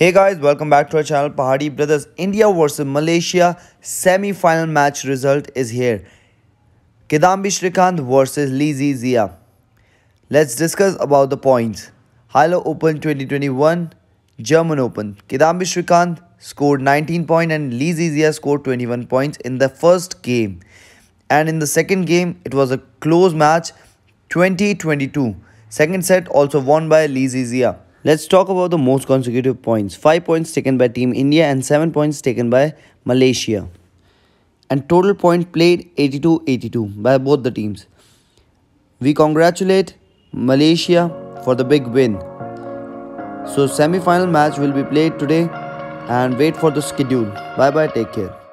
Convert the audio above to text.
Hey guys, welcome back to our channel Pahadi Brothers. India versus Malaysia semi-final match result is here. Kidambi Shrikant versus Lee Zia. Let's discuss about the points. Hilo Open 2021, German Open. Kidambi Shrikant scored 19 points and Lee Zia scored 21 points in the first game. And in the second game, it was a close match 20-22. Second set also won by Lee Zia. Let's talk about the most consecutive points. 5 points taken by Team India and 7 points taken by Malaysia. And total point played 82-82 by both the teams. We congratulate Malaysia for the big win. So semi-final match will be played today and wait for the schedule. Bye bye take care.